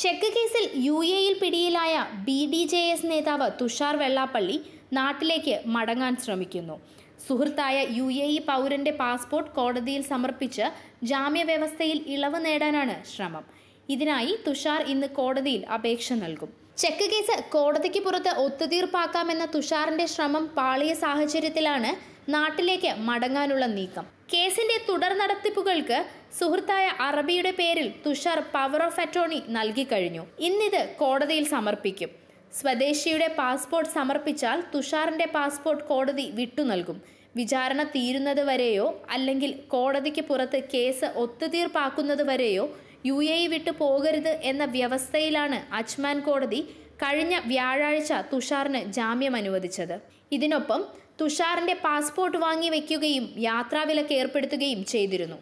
check കേസിൽ U എയിൽ പിടിയിലായ ബി ഡി ജെ എസ് നേതാവ് തുഷാർ വെള്ളാപ്പള്ളി നാട്ടിലേക്ക് മടങ്ങാൻ ശ്രമിക്കുന്നു സുഹൃത്തായ യു എ ഇ പൗരന്റെ പാസ്പോർട്ട് കോടതിയിൽ സമർപ്പിച്ച് ജാമ്യവ്യവസ്ഥയിൽ ഇളവ് നേടാനാണ് ശ്രമം ഇതിനായി തുഷാർ ഇന്ന് കോടതിയിൽ അപേക്ഷ നൽകും ചെക്ക് കേസ് കോടതിക്ക് പുറത്ത് ഒത്തുതീർപ്പാക്കാമെന്ന തുഷാറിന്റെ ശ്രമം പാളിയ സാഹചര്യത്തിലാണ് നാട്ടിലേക്ക് മടങ്ങാനുള്ള നീക്കം കേസിന്റെ തുടർ നടത്തിപ്പുകൾക്ക് സുഹൃത്തായ അറബിയുടെ പേരിൽ തുഷാർ പവർ ഓഫ് നൽകി നൽകിക്കഴിഞ്ഞു ഇന്നിത് കോടതിയിൽ സമർപ്പിക്കും സ്വദേശിയുടെ പാസ്പോർട്ട് സമർപ്പിച്ചാൽ തുഷാറിന്റെ പാസ്പോർട്ട് കോടതി വിട്ടു നൽകും വിചാരണ തീരുന്നത് വരെയോ അല്ലെങ്കിൽ കോടതിക്ക് പുറത്ത് കേസ് ഒത്തുതീർപ്പാക്കുന്നത് വരെയോ യു എ വിട്ടു പോകരുത് എന്ന വ്യവസ്ഥയിലാണ് അജ്മാൻ കോടതി കഴിഞ്ഞ വ്യാഴാഴ്ച തുഷാറിന് ജാമ്യം അനുവദിച്ചത് ഇതിനൊപ്പം തുഷാറിന്റെ പാസ്പോർട്ട് വാങ്ങി വയ്ക്കുകയും യാത്രാവിലക്ക് ഏർപ്പെടുത്തുകയും ചെയ്തിരുന്നു